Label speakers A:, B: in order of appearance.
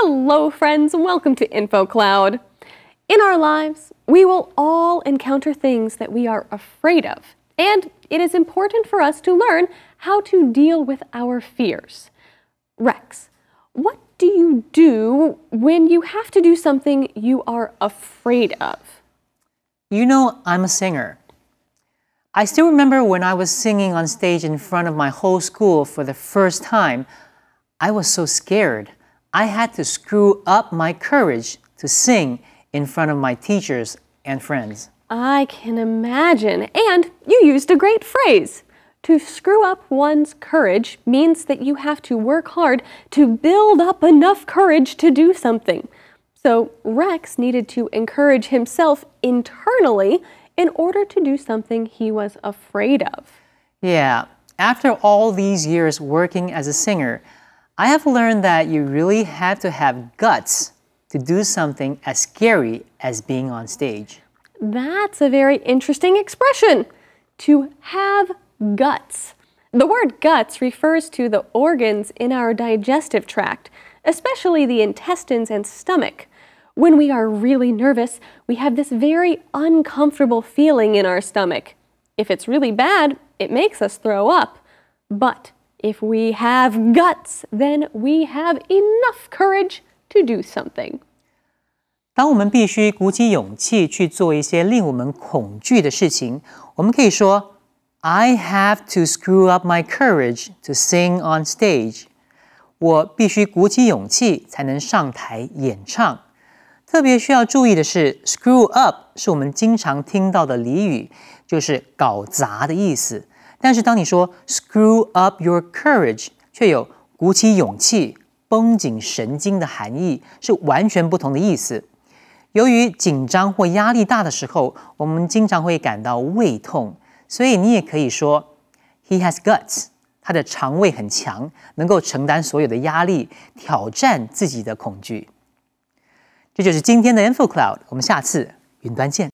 A: Hello, friends, welcome to InfoCloud. In our lives, we will all encounter things that we are afraid of, and it is important for us to learn how to deal with our fears. Rex, what do you do when you have to do something you are afraid of?
B: You know, I'm a singer. I still remember when I was singing on stage in front of my whole school for the first time, I was so scared. I had to screw up my courage to sing in front of my teachers and friends.
A: I can imagine. And you used a great phrase. To screw up one's courage means that you have to work hard to build up enough courage to do something. So Rex needed to encourage himself internally in order to do something he was afraid of.
B: Yeah, after all these years working as a singer, I have learned that you really have to have guts to do something as scary as being on stage.
A: That's a very interesting expression to have guts. The word guts refers to the organs in our digestive tract, especially the intestines and stomach. When we are really nervous, we have this very uncomfortable feeling in our stomach. If it's really bad, it makes us throw up. But if we have guts, then we have enough courage to do something.
B: 当我们必须鼓起勇气去做一些令我们恐惧的事情，我们可以说：“I have to screw up my courage to sing on stage。”我必须鼓起勇气才能上台演唱。特别需要注意的是，“screw up” 是我们经常听到的俚语，就是搞砸的意思。但是当你说 "screw up your courage"，却有鼓起勇气、绷紧神经的含义，是完全不同的意思。由于紧张或压力大的时候，我们经常会感到胃痛，所以你也可以说 "he has guts"，他的肠胃很强，能够承担所有的压力，挑战自己的恐惧。这就是今天的 InfoCloud，我们下次云端见。